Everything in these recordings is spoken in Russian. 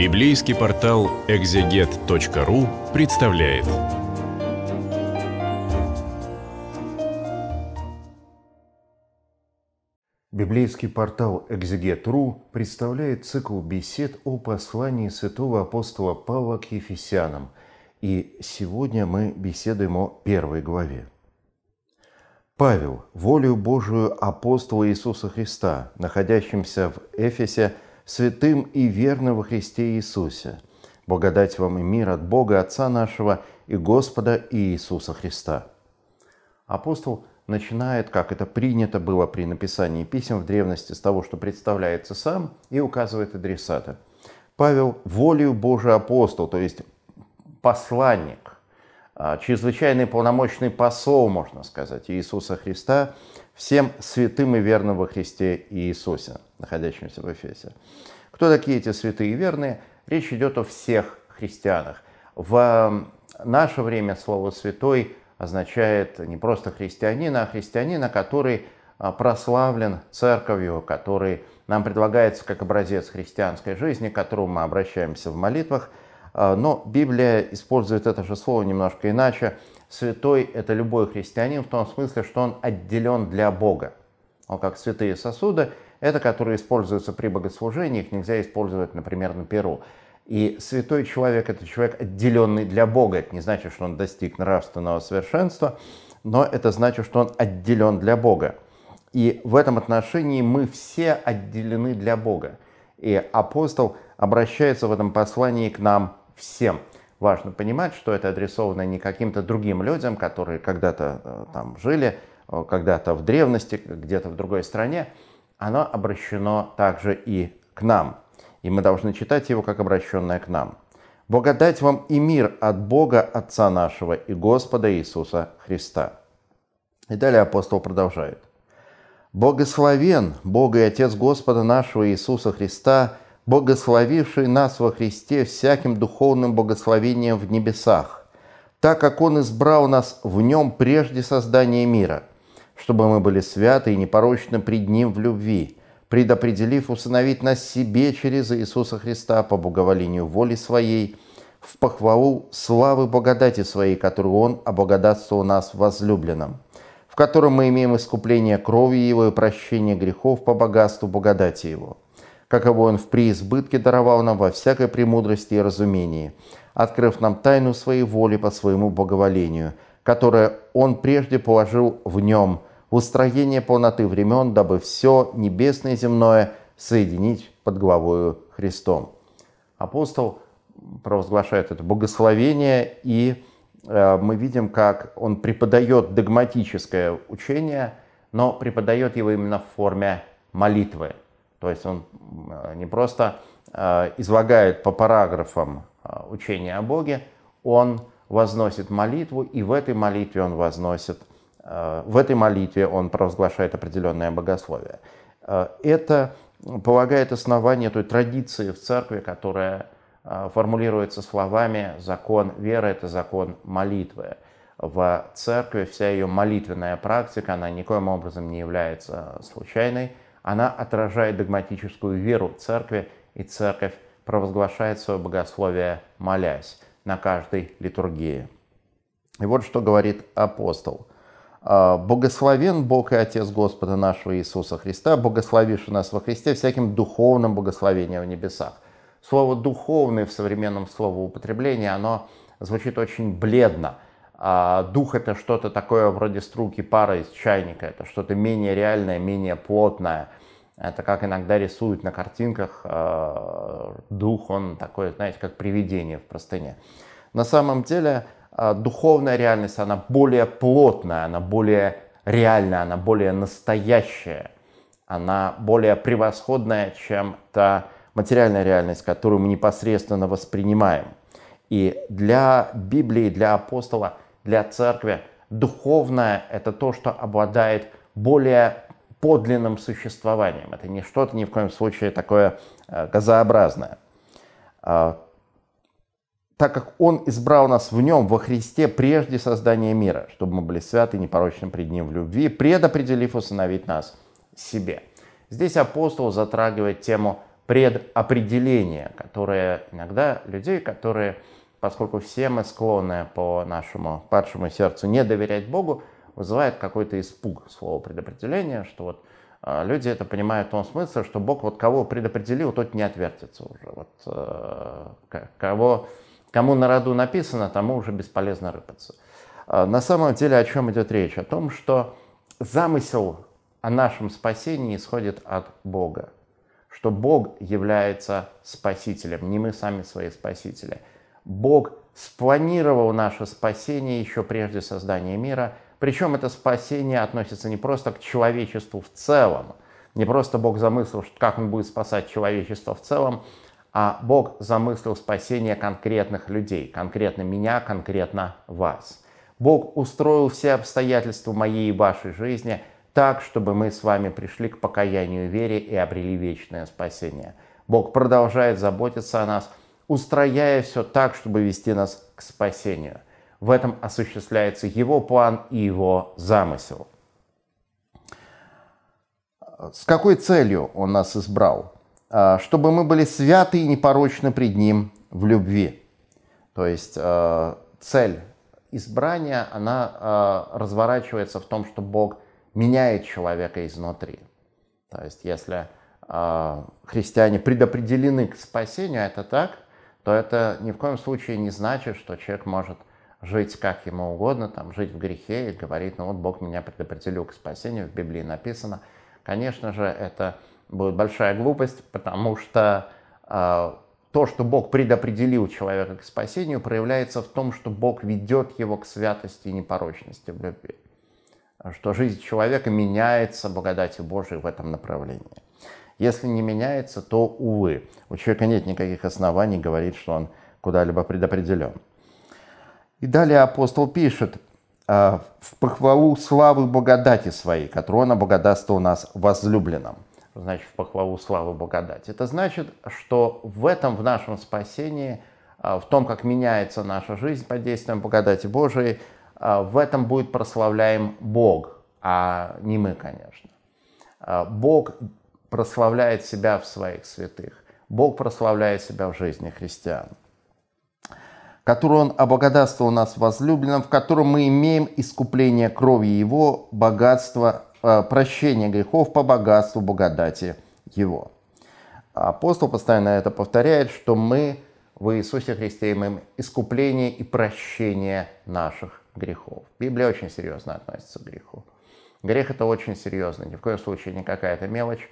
Библейский портал экзегет.ру представляет. Библейский портал экзегет.ру представляет цикл бесед о послании святого апостола Павла к Ефесянам. И сегодня мы беседуем о первой главе. Павел, волю Божию апостола Иисуса Христа, находящимся в Эфесе – святым и верным во Христе Иисусе. Благодать вам и мир от Бога, Отца нашего и Господа Иисуса Христа. Апостол начинает, как это принято было при написании писем в древности, с того, что представляется сам и указывает адресата. Павел волею Божий апостол, то есть посланник – а, чрезвычайный полномочный посол, можно сказать, Иисуса Христа всем святым и верным во Христе Иисусе, находящимся в Эфесе. Кто такие эти святые и верные? Речь идет о всех христианах. В наше время слово «святой» означает не просто христианина, а христианина, который а, прославлен церковью, который нам предлагается как образец христианской жизни, к которому мы обращаемся в молитвах – а, но Библия использует это же слово немножко иначе. Святой – это любой христианин в том смысле, что он отделен для Бога. Он как святые сосуды – это которые используются при богослужении, их нельзя использовать, например, на Перу. И святой человек – это человек, отделенный для Бога. Это не значит, что он достиг нравственного совершенства, но это значит, что он отделен для Бога. И в этом отношении мы все отделены для Бога. И апостол обращается в этом послании к нам – всем. Важно понимать, что это адресовано не каким-то другим людям, которые когда-то э, там жили, э, когда-то в древности, где-то в другой стране. Оно обращено также и к нам. И мы должны читать его как обращенное к нам. Благодать вам и мир от Бога Отца нашего и Господа Иисуса Христа. И далее апостол продолжает. «Благословен Бог и Отец Господа нашего Иисуса Христа, Богословивший нас во Христе всяким духовным благословением в небесах, так как Он избрал нас в Нем прежде создания мира, чтобы мы были святы и непорочны пред Ним в любви, предопределив усыновить нас себе через Иисуса Христа по благоволению воли Своей, в похвалу славы благодати Своей, которую Он облагодатствовал нас в возлюбленном, в котором мы имеем искупление крови Его и прощение грехов по богатству благодати Его» каково Он в преизбытке даровал нам во всякой премудрости и разумении, открыв нам тайну Своей воли по Своему боговолению, которое Он прежде положил в Нем, устроение полноты времен, дабы все небесное и земное соединить под главою Христом». Апостол провозглашает это богословение, и э, мы видим, как он преподает догматическое учение, но преподает его именно в форме молитвы. То есть он э, не просто э, излагает по параграфам э, учение о Боге, он возносит молитву, и в этой молитве он возносит, в этой молитве он провозглашает определенное богословие. Это полагает основание той традиции в церкви, которая формулируется словами «закон веры – это закон молитвы». В церкви вся ее молитвенная практика, она никоим образом не является случайной – она отражает догматическую веру церкви, и церковь провозглашает свое богословие, молясь на каждой литургии. И вот что говорит апостол. «А, «Богословен Бог и Отец Господа нашего Иисуса Христа, богословивший нас во Христе всяким духовным благословением в небесах». Слово «духовный» в современном словоупотреблении, оно звучит очень бледно – а дух это что-то такое вроде струки пара из чайника, это что-то менее реальное, менее плотное. Это как иногда рисуют на картинках а, дух, он такой, знаете, как привидение в простыне. На самом деле а, духовная реальность, она более плотная, она более реальная, она более настоящая, она более превосходная, чем та материальная реальность, которую мы непосредственно воспринимаем. И для Библии, для апостола для церкви. Духовное – это то, что обладает более подлинным существованием. Это не что-то ни в коем случае такое э, газообразное. А, так как Он избрал нас в Нем, во Христе, прежде создания мира, чтобы мы были святы и непорочны пред Ним в любви, предопределив усыновить нас себе. Здесь апостол затрагивает тему предопределения, которое иногда людей, которые поскольку все мы склонны по нашему падшему сердцу не доверять Богу, вызывает какой-то испуг слова предопределения, что вот а, люди это понимают в том смысле, что Бог вот кого предопределил, тот не отвертится уже. Вот э, кого, кому на роду написано, тому уже бесполезно рыпаться. А, на самом деле о чем идет речь? О том, что замысел о нашем спасении исходит от Бога. Что Бог является спасителем, не мы сами свои спасители – Бог спланировал наше спасение еще прежде создания мира. Причем это спасение относится не просто к человечеству в целом, не просто Бог замыслил, как Он будет спасать человечество в целом, а Бог замыслил спасение конкретных людей, конкретно меня, конкретно вас. Бог устроил все обстоятельства моей и вашей жизни так, чтобы мы с вами пришли к покаянию вере и обрели вечное спасение. Бог продолжает заботиться о нас – устрояя все так, чтобы вести нас к спасению. В этом осуществляется его план и его замысел. С какой целью он нас избрал? А, чтобы мы были святы и непорочны пред ним в любви. То есть а, цель избрания, она а, разворачивается в том, что Бог меняет человека изнутри. То есть если христиане предопределены к спасению, это так – то это ни в коем случае не значит, что человек может жить как ему угодно, там, жить в грехе и говорить, ну вот Бог меня предопределил к спасению, в Библии написано. Конечно же, это будет большая глупость, потому что э, то, что Бог предопределил человека к спасению, проявляется в том, что Бог ведет его к святости и непорочности в любви. Что жизнь человека меняется благодатью Божией в этом направлении. Если не меняется, то, увы, у человека нет никаких оснований говорить, что он куда-либо предопределен. И далее апостол пишет, «А, в похвалу славы благодати своей, которую она благодатство у нас возлюбленном. Значит, в похвалу славы благодати. Это значит, что в этом, в нашем спасении, а, в том, как меняется наша жизнь под действием благодати Божией, а, в этом будет прославляем Бог, а не мы, конечно. Бог прославляет себя в своих святых. Бог прославляет себя в жизни христиан которую Он облагодатствовал нас возлюбленным, в котором мы имеем искупление крови Его, богатство, э, прощение грехов по богатству благодати Его. Апостол постоянно это повторяет, что мы в Иисусе Христе имеем искупление и прощение наших грехов. Библия очень серьезно относится к греху. Грех – это очень серьезно, ни в коем случае не какая-то мелочь,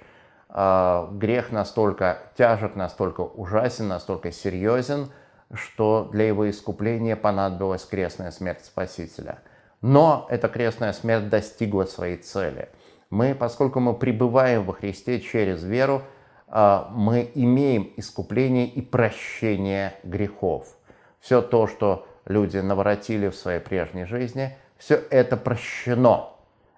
а, грех настолько тяжек, настолько ужасен, настолько серьезен, что для его искупления понадобилась крестная смерть Спасителя. Но эта крестная смерть достигла своей цели. Мы, поскольку мы пребываем во Христе через веру, а, мы имеем искупление и прощение грехов. Все то, что люди наворотили в своей прежней жизни, все это прощено.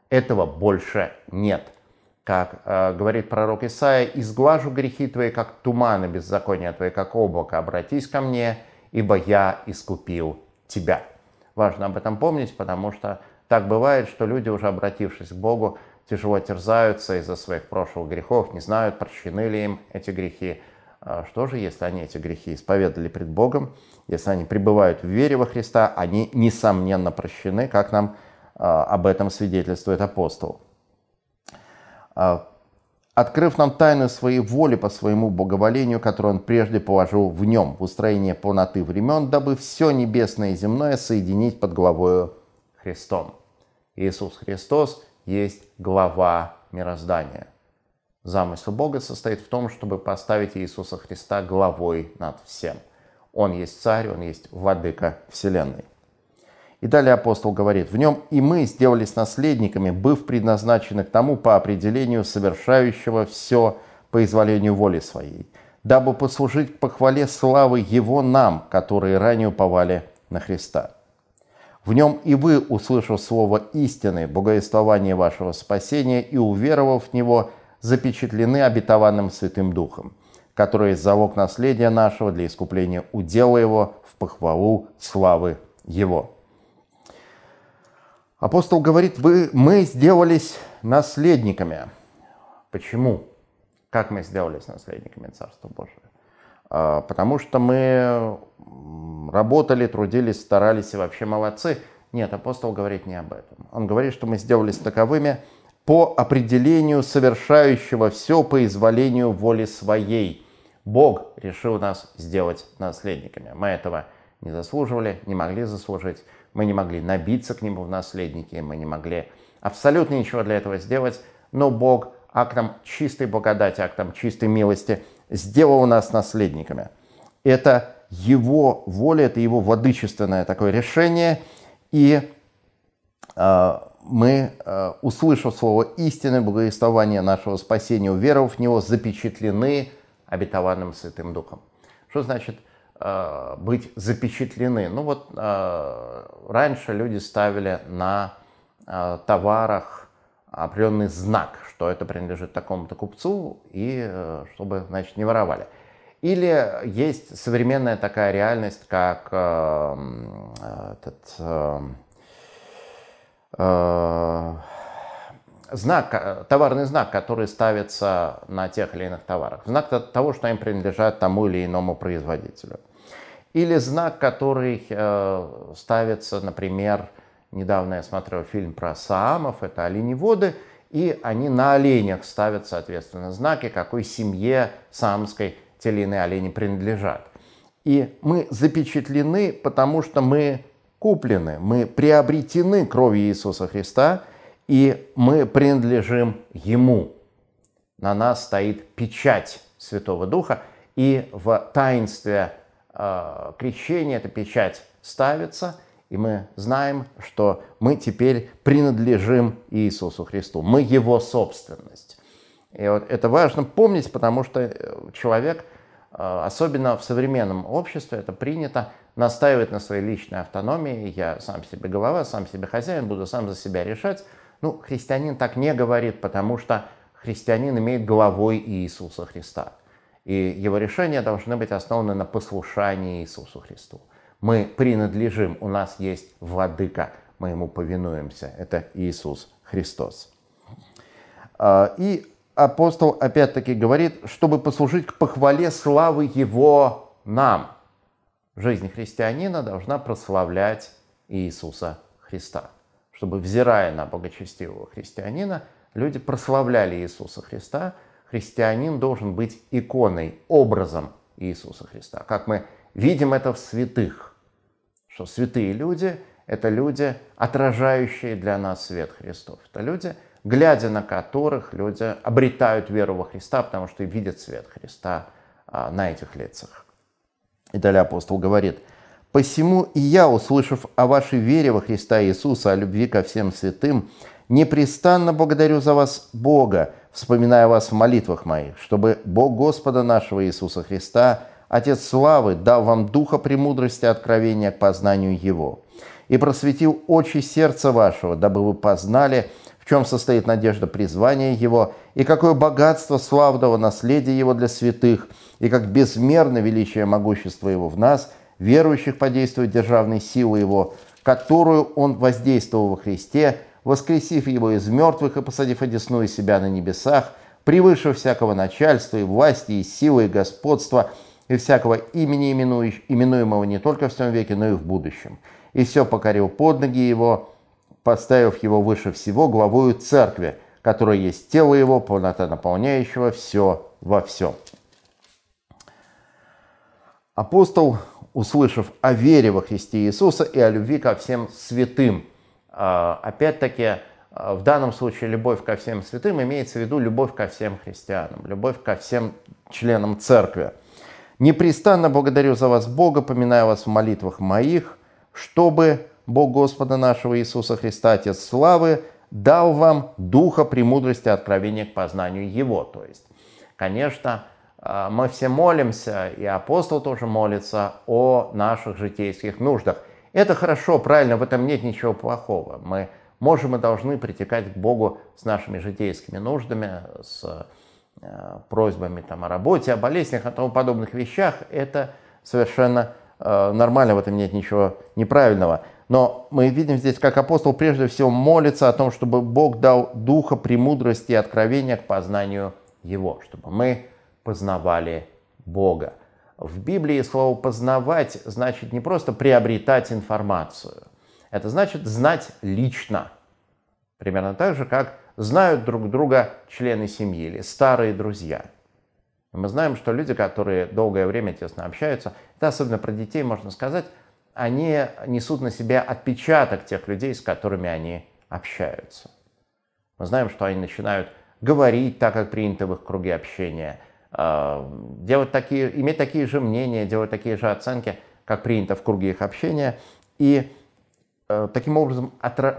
Этого больше нет – как э, говорит пророк Исаия, «Изглажу грехи твои, как туманы беззакония твои, как облако. Обратись ко мне, ибо я искупил тебя». Важно об этом помнить, потому что так бывает, что люди, уже обратившись к Богу, тяжело терзаются из-за своих прошлых грехов, не знают, прощены ли им эти грехи. А что же, если они эти грехи исповедали пред Богом, если они пребывают в вере во Христа, они, несомненно, прощены, как нам а, об этом свидетельствует апостол. А, открыв нам тайну своей воли по своему боговолению, которое он прежде положил в нем, в устроение полноты времен, дабы все небесное и земное соединить под главою Христом. Иисус Христос есть глава мироздания. Замысел Бога состоит в том, чтобы поставить Иисуса Христа главой над всем. Он есть царь, он есть владыка вселенной. И далее апостол говорит, «В нем и мы сделались наследниками, быв предназначены к тому по определению совершающего все по изволению воли своей, дабы послужить к похвале славы Его нам, которые ранее уповали на Христа. В нем и вы, услышав слово истины, богоествование вашего спасения и уверовав в него, запечатлены обетованным Святым Духом, который залог наследия нашего для искупления удела его в похвалу славы его». Апостол говорит, вы, мы сделались наследниками. Почему? Как мы сделались наследниками Царства Божьего? А, потому что мы работали, трудились, старались и вообще молодцы. Нет, апостол говорит не об этом. Он говорит, что мы сделались таковыми по определению совершающего все по изволению воли своей. Бог решил нас сделать наследниками. Мы этого не не заслуживали, не могли заслужить. Мы не могли набиться к нему в наследники, мы не могли абсолютно ничего для этого сделать. Но Бог актом чистой благодати, актом чистой милости сделал нас наследниками. Это его воля, это его владычественное такое решение. И э, мы, э, услышав слово истины, благовествование нашего спасения, уверовав в него, запечатлены обетованным Святым Духом. Что значит – Э, быть запечатлены. Ну вот э, раньше люди ставили на э, товарах определенный знак, что это принадлежит такому-то купцу, и чтобы, значит, не воровали. Или есть современная такая реальность, как этот знак, товарный знак, который ставится на тех или иных товарах. Знак того, что им принадлежат тому или иному производителю. Или знак, который э, ставится, например, недавно я смотрел фильм про саамов, это оленеводы, и они на оленях ставят, соответственно, знаки, какой семье саамской те или олени принадлежат. И мы запечатлены, потому что мы куплены, мы приобретены кровью Иисуса Христа, и мы принадлежим Ему. На нас стоит печать Святого Духа, и в таинстве Э, крещение, эта печать ставится, и мы знаем, что мы теперь принадлежим Иисусу Христу, мы Его собственность. И вот это важно помнить, потому что э, человек, э, особенно в современном обществе, это принято настаивать на своей личной автономии. Я сам себе голова, сам себе хозяин, буду сам за себя решать. Ну, христианин так не говорит, потому что христианин имеет головой Иисуса Христа и его решения должны быть основаны на послушании Иисусу Христу. Мы принадлежим, у нас есть владыка, мы ему повинуемся. Это Иисус Христос. А, и апостол опять-таки говорит, чтобы послужить к похвале славы Его нам. Жизнь христианина должна прославлять Иисуса Христа. Чтобы, взирая на благочестивого христианина, люди прославляли Иисуса Христа – христианин должен быть иконой, образом Иисуса Христа, как мы видим это в святых, что святые люди – это люди, отражающие для нас свет Христов. Это люди, глядя на которых люди обретают веру во Христа, потому что видят свет Христа а, на этих лицах. И далее апостол говорит, «Посему и я, услышав о вашей вере во Христа Иисуса, о любви ко всем святым, непрестанно благодарю за вас Бога, вспоминая вас в молитвах моих, чтобы Бог Господа нашего Иисуса Христа, Отец Славы, дал вам духа премудрости откровения к познанию Его, и просветил очи сердца вашего, дабы вы познали, в чем состоит надежда призвания Его, и какое богатство славного наследия Его для святых, и как безмерно величие могущества Его в нас, верующих по действию державной силы Его, которую Он воздействовал во Христе – воскресив его из мертвых и посадив одесную себя на небесах, превыше всякого начальства и власти, и силы, и господства, и всякого имени, именуемого не только в всем веке, но и в будущем. И все покорил под ноги его, поставив его выше всего главою церкви, которая есть тело его, полнота наполняющего все во всем. Апостол, услышав о вере во Христе Иисуса и о любви ко всем святым – а, опять-таки, а, в данном случае любовь ко всем святым имеется в виду любовь ко всем христианам, любовь ко всем членам церкви. «Непрестанно благодарю за вас Бога, поминаю вас в молитвах моих, чтобы Бог Господа нашего Иисуса Христа, Отец Славы, дал вам духа премудрости откровения к познанию Его». То есть, конечно, а, мы все молимся, и апостол тоже молится о наших житейских нуждах. Это хорошо, правильно, в этом нет ничего плохого. Мы можем и должны притекать к Богу с нашими житейскими нуждами, с э, просьбами там, о работе, о болезнях, о тому подобных вещах. Это совершенно э, нормально, в этом нет ничего неправильного. Но мы видим здесь, как апостол прежде всего молится о том, чтобы Бог дал духа премудрости и откровения к познанию Его, чтобы мы познавали Бога. В Библии слово «познавать» значит не просто приобретать информацию. Это значит знать лично. Примерно так же, как знают друг друга члены семьи или старые друзья. Мы знаем, что люди, которые долгое время тесно общаются, это особенно про детей можно сказать, они несут на себе отпечаток тех людей, с которыми они общаются. Мы знаем, что они начинают говорить так, как принято в их круге общения – делать такие, иметь такие же мнения, делать такие же оценки, как принято в круге их общения, и э, таким образом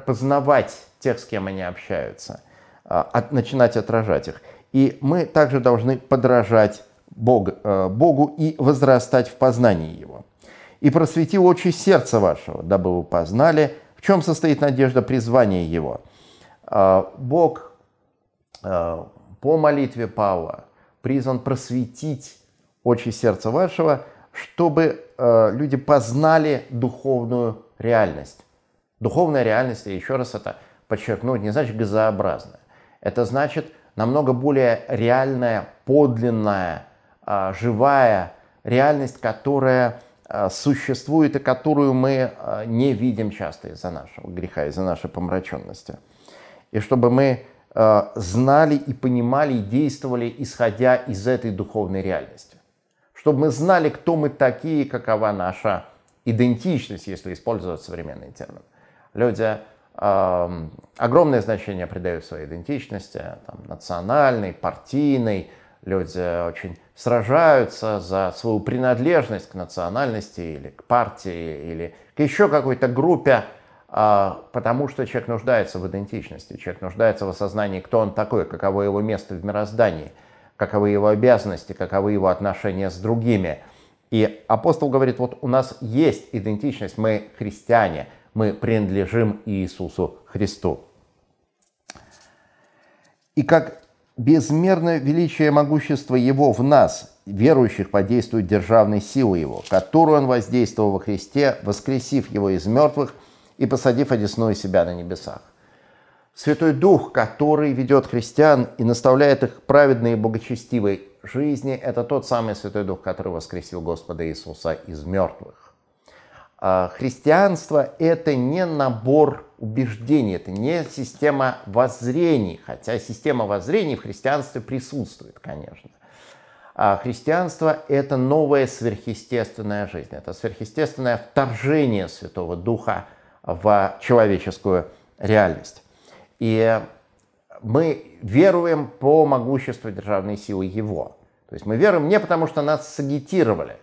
познавать тех, с кем они общаются, а, от, начинать отражать их. И мы также должны подражать Бог, э, Богу и возрастать в познании Его. «И просвети очи сердца вашего, дабы вы познали, в чем состоит надежда призвания Его». А, Бог э, по молитве Павла – призван просветить очи сердца вашего, чтобы э, люди познали духовную реальность. Духовная реальность, я еще раз это подчеркну, не значит газообразная. Это значит намного более реальная, подлинная, э, живая реальность, которая а, существует и которую мы а, не видим часто из-за нашего греха, из-за нашей помраченности. И чтобы мы Э, знали и понимали, и действовали, исходя из этой духовной реальности. Чтобы мы знали, кто мы такие, какова наша идентичность, если использовать современный термин. Люди э, огромное значение придают своей идентичности, там, национальной, партийной. Люди очень сражаются за свою принадлежность к национальности или к партии или к еще какой-то группе а, потому что человек нуждается в идентичности, человек нуждается в осознании, кто он такой, каково его место в мироздании, каковы его обязанности, каковы его отношения с другими. И апостол говорит, вот у нас есть идентичность, мы христиане, мы принадлежим Иисусу Христу. И как безмерное величие и могущество Его в нас, верующих, подействует державной силы Его, которую Он воздействовал во Христе, воскресив Его из мертвых и посадив одесную себя на небесах. Святой Дух, который ведет христиан и наставляет их праведной и благочестивой жизни, это тот самый Святой Дух, который воскресил Господа Иисуса из мертвых. А, христианство – это не набор убеждений, это не система воззрений, хотя система воззрений в христианстве присутствует, конечно. А христианство – это новая сверхъестественная жизнь, это сверхъестественное вторжение Святого Духа – в человеческую реальность. И мы веруем по могуществу державной силы его. То есть мы веруем не потому, что нас сагитировали,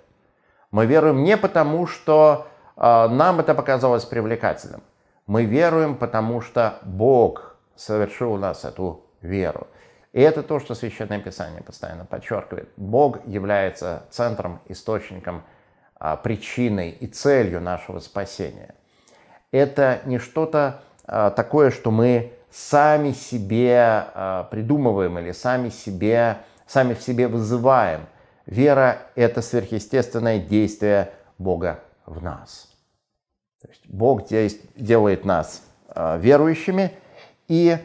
мы веруем не потому, что э, нам это показалось привлекательным. Мы веруем, потому что Бог совершил у нас эту веру. И это то, что Священное Писание постоянно подчеркивает. Бог является центром, источником, а, причиной и целью нашего спасения это не что-то э, такое, что мы сами себе э, придумываем или сами, себе, сами в себе вызываем. Вера – это сверхъестественное действие Бога в нас. То есть Бог делает нас э, верующими. И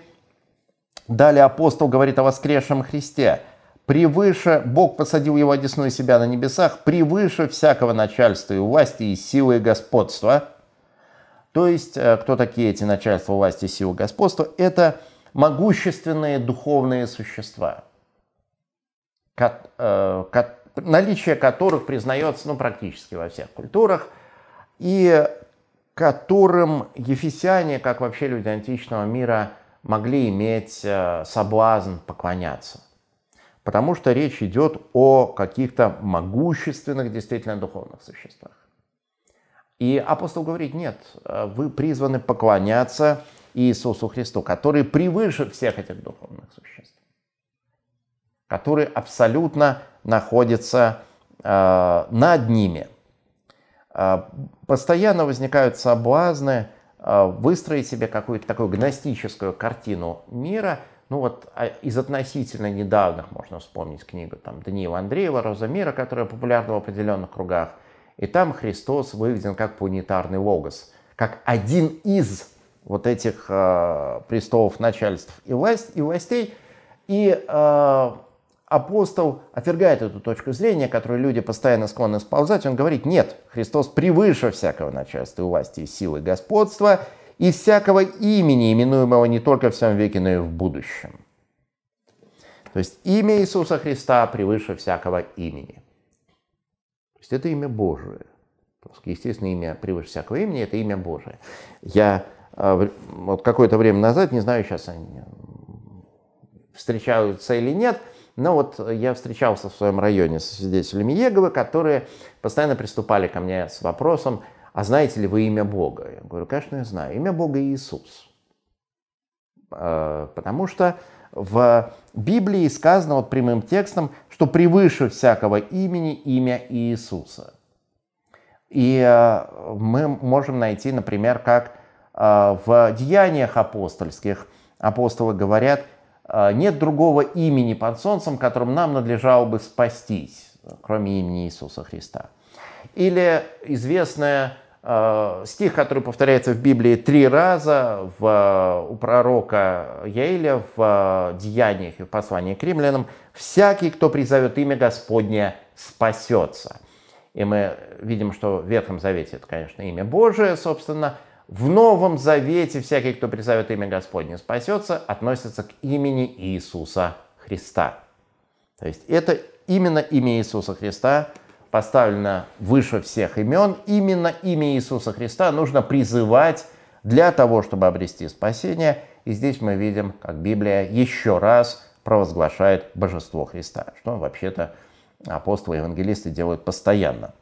далее апостол говорит о воскресшем Христе. «Превыше Бог посадил его одесную себя на небесах, превыше всякого начальства и власти и силы и господства» То есть, э, кто такие эти начальства власти, силы господства? Это могущественные духовные существа, э, наличие которых признается ну, практически во всех культурах, и которым ефесяне, как вообще люди античного мира, могли иметь э, соблазн поклоняться. Потому что речь идет о каких-то могущественных действительно духовных существах. И апостол говорит, нет, э, вы призваны поклоняться Иисусу Христу, который превыше всех этих духовных существ, который абсолютно находится э, над ними. Э, постоянно возникают соблазны э, выстроить себе какую-то такую гностическую картину мира. Ну вот а из относительно недавних можно вспомнить книгу там, Даниила Андреева «Роза мира», которая популярна в определенных кругах – и там Христос выведен как планетарный логос, как один из вот этих э, престолов начальств и, власть, и властей. И э, апостол отвергает эту точку зрения, которую люди постоянно склонны сползать. Он говорит, нет, Христос превыше всякого начальства и власти и силы господства и всякого имени, именуемого не только в самом веке, но и в будущем. То есть имя Иисуса Христа превыше всякого имени есть это имя Божие. естественно, имя превыше всякого имени – это имя Божие. Я а, вот какое-то время назад, не знаю, сейчас они встречаются или нет, но вот я встречался в своем районе с свидетелями Еговы, которые постоянно приступали ко мне с вопросом, а знаете ли вы имя Бога? Я говорю, конечно, я знаю. Имя Бога Иисус. Э, потому что в Библии сказано вот прямым текстом, что превыше всякого имени имя Иисуса. И э, мы можем найти, например, как э, в деяниях апостольских апостолы говорят, нет другого имени под солнцем, которым нам надлежало бы спастись, кроме имени Иисуса Христа. Или известная Э, стих, который повторяется в Библии три раза, в, э, у пророка Яиля, в э, Деяниях и в послании к римлянам, «Всякий, кто призовет имя Господне, спасется». И мы видим, что в Ветхом Завете это, конечно, имя Божие, собственно. В Новом Завете всякий, кто призовет имя Господне, спасется, относится к имени Иисуса Христа. То есть это именно имя Иисуса Христа – поставлено выше всех имен, именно имя Иисуса Христа нужно призывать для того, чтобы обрести спасение. И здесь мы видим, как Библия еще раз провозглашает божество Христа, что вообще-то апостолы и евангелисты делают постоянно.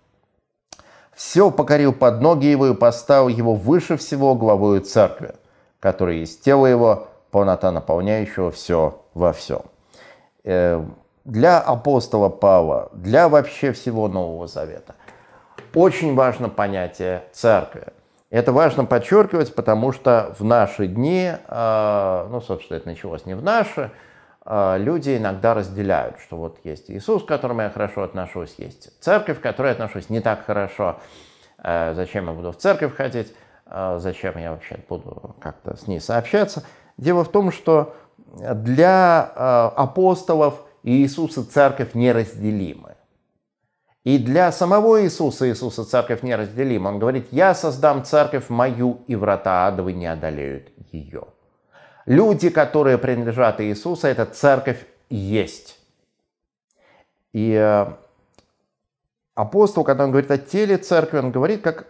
«Все покорил под ноги его и поставил его выше всего главою церкви, которая есть тело его, полнота наполняющего все во всем». Э, для апостола Павла, для вообще всего Нового Завета. Очень важно понятие церкви. Это важно подчеркивать, потому что в наши дни, а, ну, собственно, это началось не в наши, а, люди иногда разделяют, что вот есть Иисус, к которому я хорошо отношусь, есть церковь, к которой я отношусь не так хорошо, а, зачем я буду в церковь ходить, зачем я вообще буду как-то с ней сообщаться. Дело в том, что для апостолов – Иисус и церковь неразделимы. И для самого Иисуса Иисуса церковь неразделима. Он говорит, я создам церковь мою, и врата адовы не одолеют ее. Люди, которые принадлежат Иисусу, эта церковь есть. И э, апостол, когда он говорит о теле церкви, он говорит, как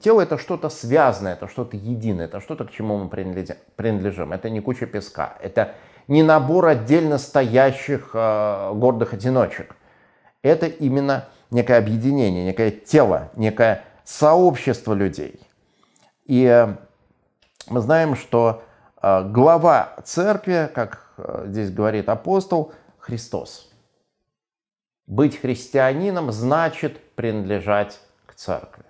тело это что-то связанное, это что-то единое, это что-то, к чему мы принадлежим. Это не куча песка, это не набор отдельно стоящих э, гордых одиночек. Это именно некое объединение, некое тело, некое сообщество людей. И э, мы знаем, что э, глава церкви, как э, здесь говорит апостол, Христос. Быть христианином значит принадлежать к церкви.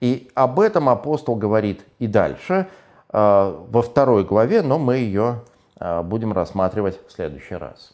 И об этом апостол говорит и дальше, во второй главе, но мы ее а, будем рассматривать в следующий раз.